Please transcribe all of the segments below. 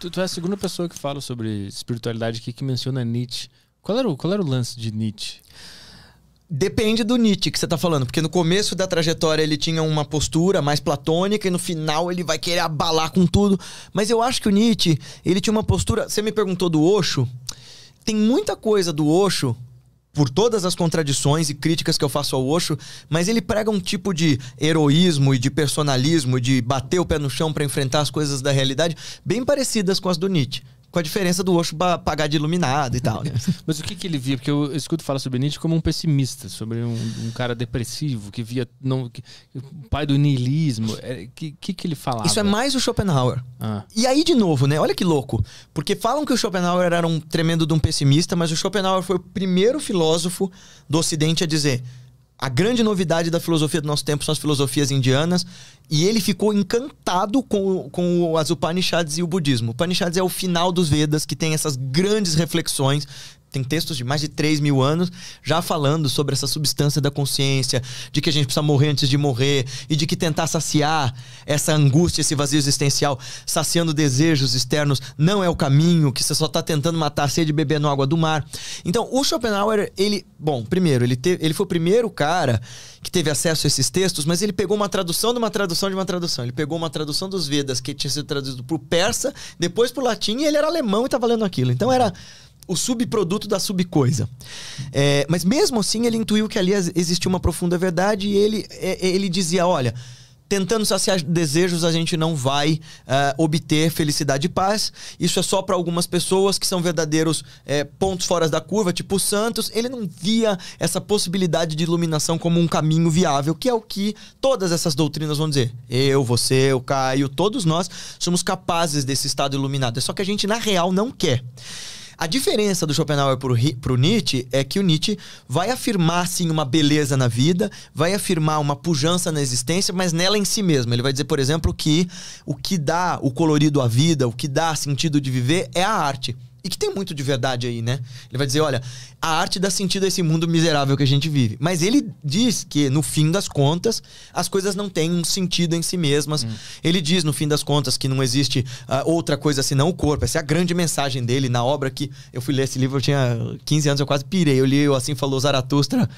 Tu, tu é a segunda pessoa que fala sobre espiritualidade aqui que menciona Nietzsche. Qual era o, qual era o lance de Nietzsche? Depende do Nietzsche que você está falando, porque no começo da trajetória ele tinha uma postura mais platônica e no final ele vai querer abalar com tudo. Mas eu acho que o Nietzsche, ele tinha uma postura. Você me perguntou do Osho. Tem muita coisa do Osho por todas as contradições e críticas que eu faço ao Osho, mas ele prega um tipo de heroísmo e de personalismo, de bater o pé no chão para enfrentar as coisas da realidade, bem parecidas com as do Nietzsche com a diferença do Osho pagar de iluminado e tal. Né? Mas o que, que ele via? Porque eu escuto falar sobre Nietzsche como um pessimista, sobre um, um cara depressivo que via não, pai do niilismo. O é, que, que, que ele falava? Isso é mais o Schopenhauer. Ah. E aí de novo, né? Olha que louco, porque falam que o Schopenhauer era um tremendo de um pessimista, mas o Schopenhauer foi o primeiro filósofo do Ocidente a dizer a grande novidade da filosofia do nosso tempo são as filosofias indianas, e ele ficou encantado com, com as Upanishads e o budismo. O Upanishads é o final dos Vedas, que tem essas grandes reflexões tem textos de mais de 3 mil anos já falando sobre essa substância da consciência, de que a gente precisa morrer antes de morrer, e de que tentar saciar essa angústia, esse vazio existencial, saciando desejos externos, não é o caminho, que você só está tentando matar a sede bebendo água do mar. Então, o Schopenhauer, ele, bom, primeiro, ele, teve, ele foi o primeiro cara que teve acesso a esses textos, mas ele pegou uma tradução de uma tradução de uma tradução. Ele pegou uma tradução dos Vedas, que tinha sido traduzido para o persa, depois para o latim, e ele era alemão e estava tá lendo aquilo. Então, era o subproduto da subcoisa. É, mas mesmo assim, ele intuiu que ali existia uma profunda verdade e ele, é, é, ele dizia: olha. Tentando saciar desejos, a gente não vai uh, obter felicidade e paz. Isso é só para algumas pessoas que são verdadeiros é, pontos fora da curva, tipo o Santos. Ele não via essa possibilidade de iluminação como um caminho viável, que é o que todas essas doutrinas vão dizer. Eu, você, o Caio, todos nós somos capazes desse estado iluminado. É só que a gente, na real, não quer. A diferença do Schopenhauer para o Nietzsche é que o Nietzsche vai afirmar, sim, uma beleza na vida, vai afirmar uma pujança na existência, mas nela em si mesmo. Ele vai dizer, por exemplo, que o que dá o colorido à vida, o que dá sentido de viver é a arte. E que tem muito de verdade aí, né? Ele vai dizer: olha, a arte dá sentido a esse mundo miserável que a gente vive. Mas ele diz que, no fim das contas, as coisas não têm um sentido em si mesmas. Hum. Ele diz, no fim das contas, que não existe uh, outra coisa senão o corpo. Essa é a grande mensagem dele na obra que. Eu fui ler esse livro, eu tinha 15 anos, eu quase pirei. Eu li eu Assim Falou Zaratustra.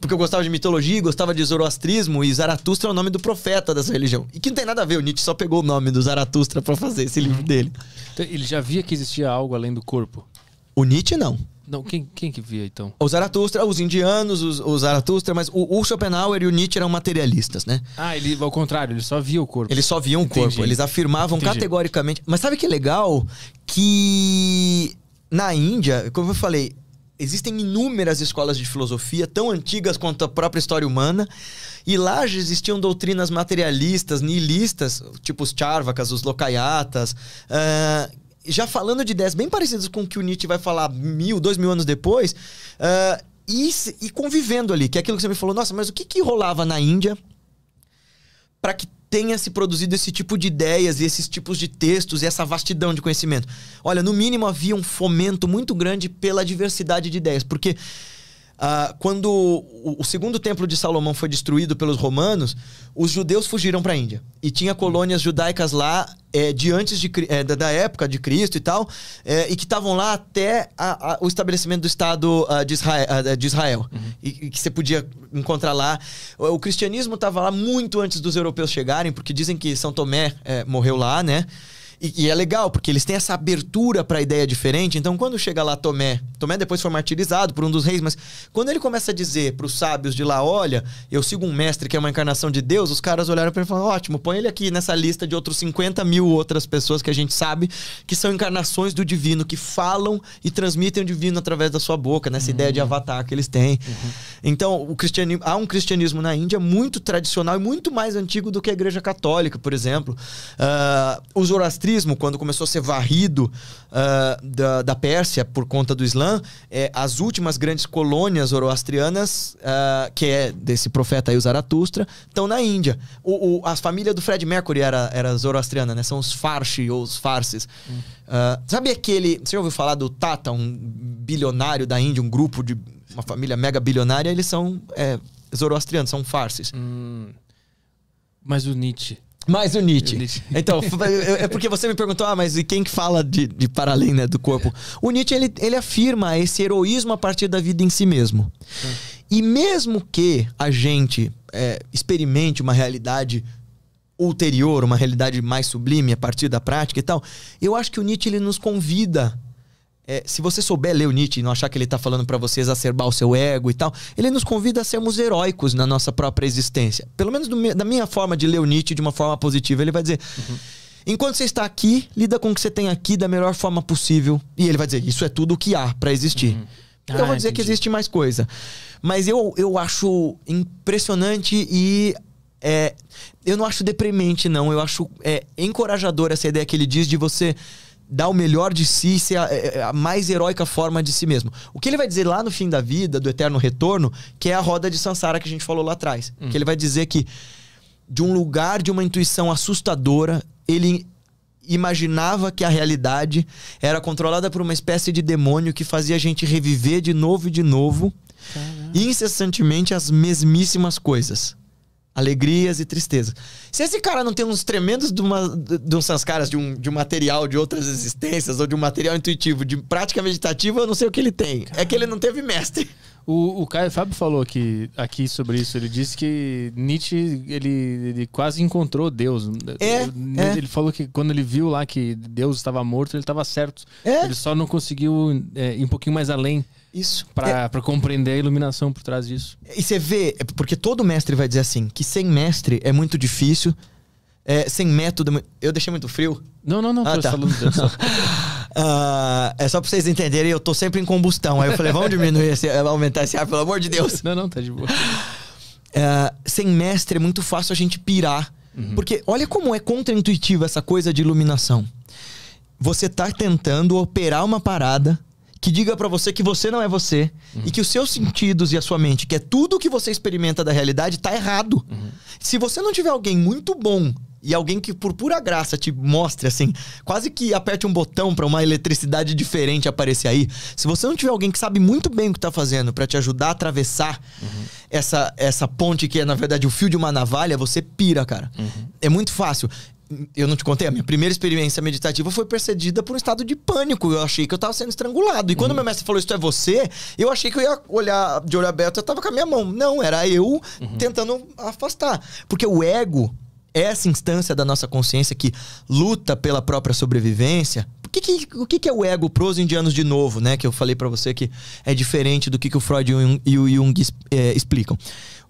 Porque eu gostava de mitologia, gostava de zoroastrismo e Zaratustra é o nome do profeta dessa religião. E que não tem nada a ver, o Nietzsche só pegou o nome do Zaratustra para fazer esse livro uhum. dele. Então, ele já via que existia algo além do corpo? O Nietzsche não. Não, quem, quem que via então? Os Zaratustra, os indianos, os, os Zaratustra, mas o, o, Schopenhauer e o Nietzsche eram materialistas, né? Ah, ele, ao contrário, ele só via o corpo. Eles só viam o corpo, eles afirmavam Entendi. categoricamente. Mas sabe que legal? Que na Índia, como eu falei, existem inúmeras escolas de filosofia, tão antigas quanto a própria história humana, e lá já existiam doutrinas materialistas, nihilistas, tipo os charvacas, os lokayatas, uh, já falando de ideias bem parecidas com o que o Nietzsche vai falar mil, dois mil anos depois, uh, e, e, convivendo ali, que é aquilo que você me falou, nossa, mas o que, que rolava na Índia para que tenha se produzido esse tipo de ideias e esses tipos de textos e essa vastidão de conhecimento. Olha, no mínimo havia um fomento muito grande pela diversidade de ideias, porque Uh, quando o, o, segundo templo de Salomão foi destruído pelos romanos, os judeus fugiram para a Índia. E tinha colônias judaicas lá é, de antes de, é, da, época de Cristo e tal, é, e que estavam lá até a, a, o estabelecimento do Estado uh, de Israel. Uh, ah, de Israel uhum. e, e, que você podia encontrar lá. O, o cristianismo estava lá muito antes dos europeus chegarem, porque dizem que São Tomé é, morreu lá, né? E, e, é legal, porque eles têm essa abertura para a ideia diferente. Então, quando chega lá Tomé, Tomé depois foi martirizado por um dos reis, mas quando ele começa a dizer para os sábios de lá: olha, eu sigo um mestre que é uma encarnação de Deus, os caras olharam para ele e falaram: ótimo, põe ele aqui nessa lista de outros 50 mil outras pessoas que a gente sabe que são encarnações do divino, que falam e transmitem o divino através da sua boca, nessa uhum. ideia de uhum. avatar que eles têm. Uhum. Então, o cristianismo, há um cristianismo na Índia muito tradicional e muito mais antigo do que a Igreja Católica, por exemplo. Uh, os orastristas zoroastrismo, quando começou a ser varrido uh, da, da Pérsia por conta do Islã, é, as últimas grandes colônias zoroastrianas, uh, que é desse profeta aí, o Zaratustra, estão na Índia. O, o, a família do Fred Mercury era, era zoroastriana, né? São os Farsi ou os Farses. Hum. Uh, sabe aquele. Você já ouviu falar do Tata, um bilionário da Índia, um grupo de. Uma família mega bilionária, eles são é, zoroastrianos, são farses. Hum. Mas o Nietzsche. Mais o Nietzsche. Então, é porque você me perguntou, ah, mas e quem que fala de, de para além né, do corpo? É. O Nietzsche, ele, ele afirma esse heroísmo a partir da vida em si mesmo. É. E mesmo que a gente é, experimente uma realidade ulterior, uma realidade mais sublime a partir da prática e tal, eu acho que o Nietzsche, ele nos convida é, se você souber ler o Nietzsche e não achar que ele está falando para você exacerbar o seu ego e tal, ele nos convida a sermos heróicos na nossa própria existência. Pelo menos do, da minha forma de ler o Nietzsche de uma forma positiva. Ele vai dizer. Uhum. Enquanto você está aqui, lida com o que você tem aqui da melhor forma possível. E ele vai dizer: Isso é tudo o que há para existir. Uhum. Então eu vou ah, dizer entendi. que existe mais coisa. Mas eu, eu acho impressionante e. É, eu não acho deprimente, não. Eu acho é, encorajador essa ideia que ele diz de você dar o melhor de si, ser a, é, é, a, mais heróica forma de si mesmo. O que ele vai dizer lá no fim da vida, do eterno retorno, que é a roda de Sansara que a gente falou lá atrás. Hum. Que ele vai dizer que de um lugar de uma intuição assustadora, ele imaginava que a realidade era controlada por uma espécie de demônio que fazia a gente reviver de novo e de novo, Caramba. incessantemente as mesmíssimas coisas alegrias e tristezas. Se esse cara não tem uns tremendos de, uma, de uns caras de um, de um material de outras existências ou de um material intuitivo, de prática meditativa, eu não sei o que ele tem. Caramba. É que ele não teve mestre. O, o Caio Fábio falou aqui, aqui sobre isso. Ele disse que Nietzsche ele, ele quase encontrou Deus. É, ele é. falou que quando ele viu lá que Deus estava morto, ele estava certo. É. Ele só não conseguiu é, ir um pouquinho mais além. Isso. Para é. compreender a iluminação por trás disso. E você vê, é porque todo mestre vai dizer assim, que sem mestre é muito difícil, é, sem método... É eu deixei muito frio? Não, não, não. Ah, tá. Uh, é só pra vocês entenderem, eu tô sempre em combustão. Aí eu falei, vamos diminuir, esse, aumentar esse ar, pelo amor de Deus. Não, não, tá de boa. Uh, sem mestre é muito fácil a gente pirar. Uhum. Porque olha como é contraintuitiva essa coisa de iluminação. Você tá tentando operar uma parada que diga para você que você não é você uhum. e que os seus sentidos e a sua mente, que é tudo que você experimenta da realidade, tá errado. Uhum. Se você não tiver alguém muito bom e alguém que por pura graça te mostre assim, quase que aperte um botão para uma eletricidade diferente aparecer aí. Se você não tiver alguém que sabe muito bem o que tá fazendo para te ajudar a atravessar uhum. essa, essa ponte que é na verdade o fio de uma navalha, você pira, cara. Uhum. É muito fácil eu não te contei, a minha primeira experiência meditativa foi precedida por um estado de pânico. Eu achei que eu estava sendo estrangulado. E quando hum. meu mestre falou, isso é você, eu achei que eu ia olhar de olho aberto, eu estava com a minha mão. Não, era eu uhum. tentando afastar. Porque o ego é essa instância da nossa consciência que luta pela própria sobrevivência. O que, que o que, que, é o ego pros indianos de novo, né? Que eu falei para você que é diferente do que, que o Freud e o Jung, e o Jung é, explicam.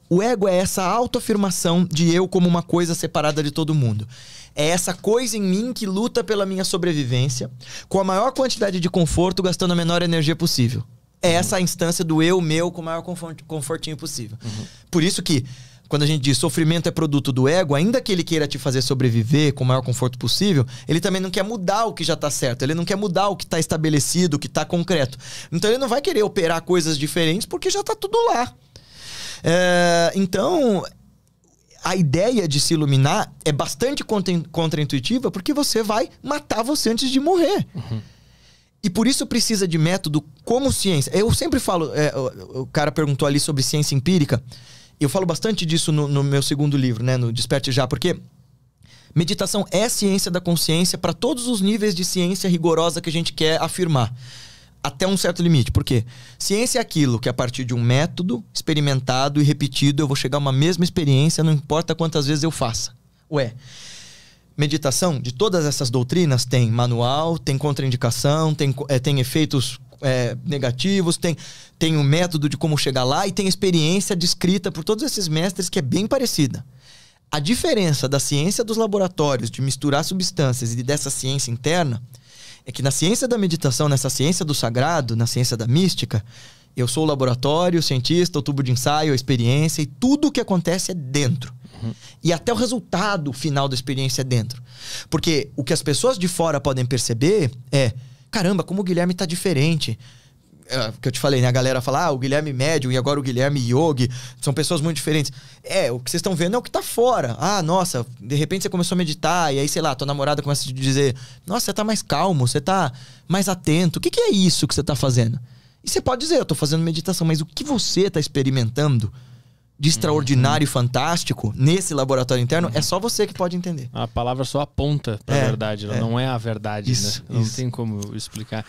O ego é essa autoafirmação de eu como uma coisa separada de todo mundo. É essa coisa em mim que luta pela minha sobrevivência, com a maior quantidade de conforto, gastando a menor energia possível. É uhum. essa instância do eu meu com o maior confortinho possível. Uhum. Por isso que quando a gente diz sofrimento é produto do ego, ainda que ele queira te fazer sobreviver com o maior conforto possível, ele também não quer mudar o que já está certo, ele não quer mudar o que está estabelecido, o que está concreto. Então ele não vai querer operar coisas diferentes porque já está tudo lá. É, então, a ideia de se iluminar é bastante contraintuitiva porque você vai matar você antes de morrer. Uhum. E por isso precisa de método como ciência. Eu sempre falo, é, o, o, cara perguntou ali sobre ciência empírica. Eu falo bastante disso no, no meu segundo livro, né, no Desperte Já, porque meditação é ciência da consciência para todos os níveis de ciência rigorosa que a gente quer afirmar até um certo limite. Por quê? Ciência é aquilo que a partir de um método experimentado e repetido eu vou chegar a uma mesma experiência, não importa quantas vezes eu faça. Ué, meditação de todas essas doutrinas tem manual, tem contraindicação, tem, é, tem efeitos é, negativos, tem, tem um método de como chegar lá e tem experiência descrita por todos esses mestres que é bem parecida. A diferença da ciência dos laboratórios de misturar substâncias e dessa ciência interna é que na ciência da meditação, nessa ciência do sagrado, na ciência da mística, eu sou o laboratório, o cientista, o tubo de ensaio, a experiência, e tudo o que acontece é dentro. Uhum. E até o resultado final da experiência é dentro. Porque o que as pessoas de fora podem perceber é: caramba, como o Guilherme está diferente é, que eu te falei, né? A galera fala, ah, o Guilherme médium e agora o Guilherme yogi, são pessoas muito diferentes. É, o que vocês estão vendo é o que tá fora. Ah, nossa, de repente você começou a meditar e aí, sei lá, tua namorada começa a te dizer, nossa, você tá mais calmo, você tá mais atento. O que, que é isso que você tá fazendo? E você pode dizer, eu tô fazendo meditação, mas o que você tá experimentando? de extraordinário uhum. e fantástico nesse laboratório interno, é uhum. é só você que pode entender. A palavra só aponta para a é, verdade, ela é. não é a verdade, né? isso, né? Não isso. tem como explicar.